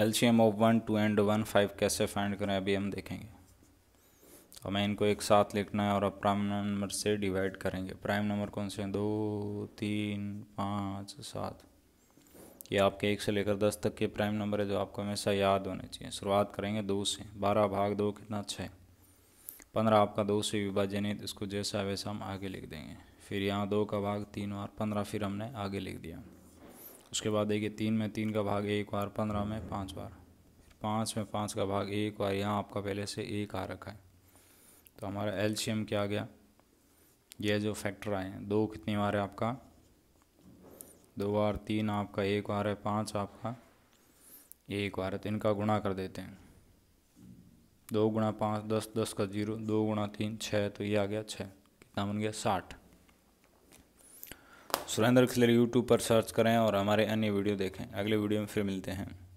LCM of one two and one five कैसे find करें अभी हम देखेंगे तो हमें इनको एक साथ लिखना है और अब प्राइम नंबर से डिवाइड करेंगे प्राइम नंबर कौन से हैं दो तीन पाँच सात ये आपके एक से लेकर दस तक के प्राइम नंबर है जो आपको हमेशा याद होने चाहिए शुरुआत करेंगे दो से बारह भाग दो कितना छः अच्छा पंद्रह आपका दो से है इसको जैसा वैसा हम आगे लिख देंगे फिर यहाँ दो का भाग तीन और पंद्रह फिर हमने आगे लिख दिया उसके बाद देखिए तीन में तीन का भाग एक बार पंद्रह में पाँच बार पाँच में पाँच का भाग एक बार यहाँ आपका पहले से एक आ रखा है तो हमारा एल्शियम क्या आ गया ये जो फैक्टर आए हैं दो कितनी बार है आपका दो बार तीन आपका एक बार है पाँच आपका एक बार है तो इनका गुणा कर देते हैं दो गुणा पाँच दस दस का जीरो दो गुणा तीन छः तो ये आ गया छः कितना बन गया साठ सुरेंद्र खिलर यूट्यूब पर सर्च करें और हमारे अन्य वीडियो देखें अगले वीडियो में फिर मिलते हैं